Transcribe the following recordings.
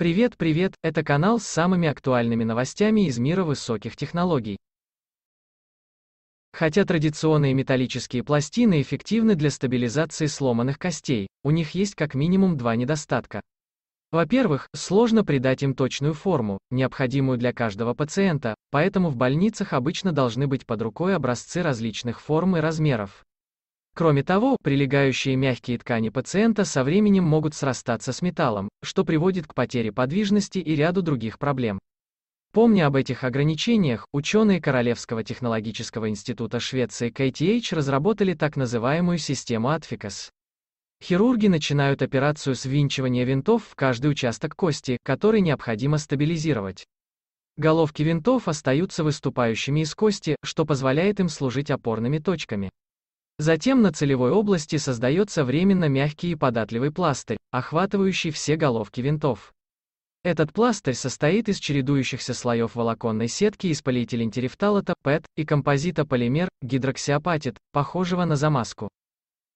Привет, привет, это канал с самыми актуальными новостями из мира высоких технологий. Хотя традиционные металлические пластины эффективны для стабилизации сломанных костей, у них есть как минимум два недостатка. Во-первых, сложно придать им точную форму, необходимую для каждого пациента, поэтому в больницах обычно должны быть под рукой образцы различных форм и размеров, Кроме того, прилегающие мягкие ткани пациента со временем могут срастаться с металлом, что приводит к потере подвижности и ряду других проблем. Помня об этих ограничениях, ученые Королевского технологического института Швеции KTH разработали так называемую систему Atficus. Хирурги начинают операцию с свинчивания винтов в каждый участок кости, который необходимо стабилизировать. Головки винтов остаются выступающими из кости, что позволяет им служить опорными точками. Затем на целевой области создается временно мягкий и податливый пластырь, охватывающий все головки винтов. Этот пластырь состоит из чередующихся слоев волоконной сетки из полиэтилентерефталата, ПЭТ, и композита полимер, гидроксиапатит, похожего на замазку.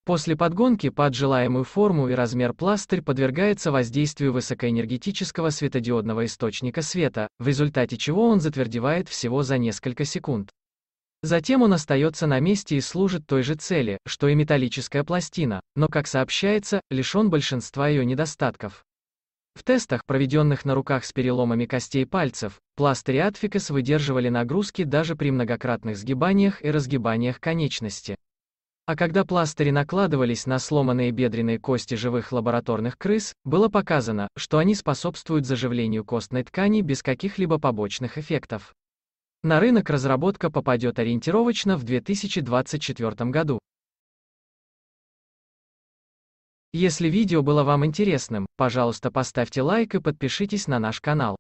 После подгонки под желаемую форму и размер пластырь подвергается воздействию высокоэнергетического светодиодного источника света, в результате чего он затвердевает всего за несколько секунд. Затем он остается на месте и служит той же цели, что и металлическая пластина, но, как сообщается, лишен большинства ее недостатков. В тестах, проведенных на руках с переломами костей пальцев, пластыри Атфикас выдерживали нагрузки даже при многократных сгибаниях и разгибаниях конечности. А когда пластыри накладывались на сломанные бедренные кости живых лабораторных крыс, было показано, что они способствуют заживлению костной ткани без каких-либо побочных эффектов. На рынок разработка попадет ориентировочно в 2024 году. Если видео было вам интересным, пожалуйста поставьте лайк и подпишитесь на наш канал.